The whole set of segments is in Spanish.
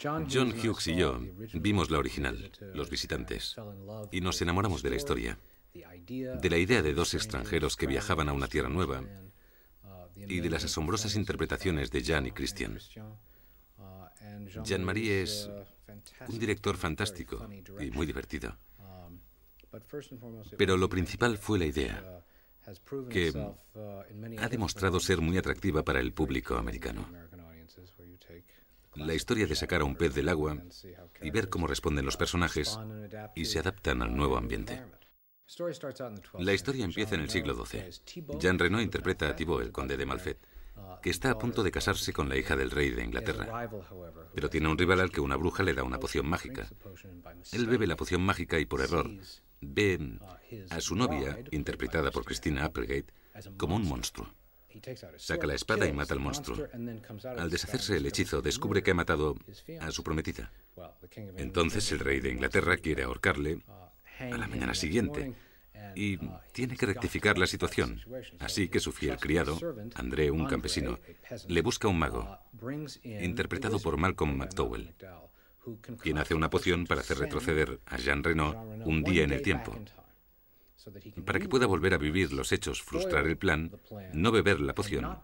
John Hughes y yo vimos la original, Los visitantes, y nos enamoramos de la historia, de la idea de dos extranjeros que viajaban a una tierra nueva y de las asombrosas interpretaciones de Jan y Christian. Jean-Marie es un director fantástico y muy divertido. Pero lo principal fue la idea, que ha demostrado ser muy atractiva para el público americano. La historia de sacar a un pez del agua y ver cómo responden los personajes y se adaptan al nuevo ambiente. La historia empieza en el siglo XII. Jean Renault interpreta a Thibaut, el conde de Malfet, que está a punto de casarse con la hija del rey de Inglaterra. Pero tiene un rival al que una bruja le da una poción mágica. Él bebe la poción mágica y por error ve a su novia, interpretada por Christina Applegate, como un monstruo. Saca la espada y mata al monstruo. Al deshacerse el hechizo, descubre que ha matado a su prometida. Entonces el rey de Inglaterra quiere ahorcarle a la mañana siguiente y tiene que rectificar la situación. Así que su fiel criado, André, un campesino, le busca un mago, interpretado por Malcolm McDowell, quien hace una poción para hacer retroceder a Jean Renault un día en el tiempo para que pueda volver a vivir los hechos, frustrar el plan, no beber la poción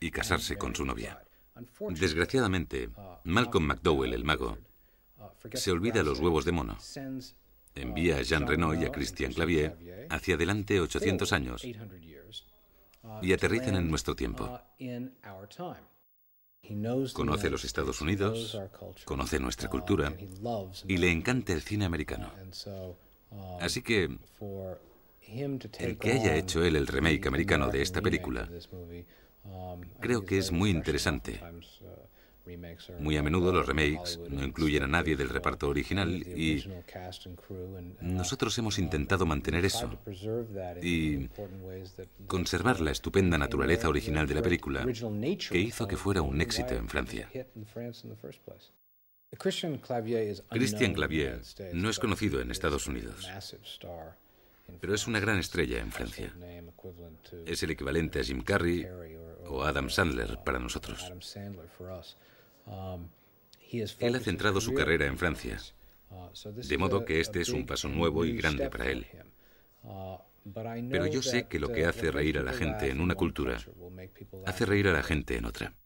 y casarse con su novia. Desgraciadamente, uh, Malcolm McDowell, el mago, uh, se olvida los huevos de mono. Uh, envía a Jean Renault y a Christian Clavier hacia adelante 800 años y aterrizan en nuestro tiempo. Conoce los Estados Unidos, conoce nuestra cultura y le encanta el cine americano. Um, Así que el que haya hecho él el remake americano de esta película, um, creo que es muy interesante. Uh, muy a menudo los remakes no incluyen a nadie del uh, reparto original y uh, nosotros hemos um, intentado mantener eso y conservar la estupenda naturaleza original de la película que hizo que fuera un éxito en Francia. Christian Clavier no es conocido en Estados Unidos, pero es una gran estrella en Francia. Es el equivalente a Jim Carrey o Adam Sandler uh, para nosotros. Um, él ha centrado su carrera en Francia, uh, de modo que este es un paso nuevo y grande para él. Uh, pero yo sé que lo que hace reír a la gente en una cultura hace reír a la gente en otra.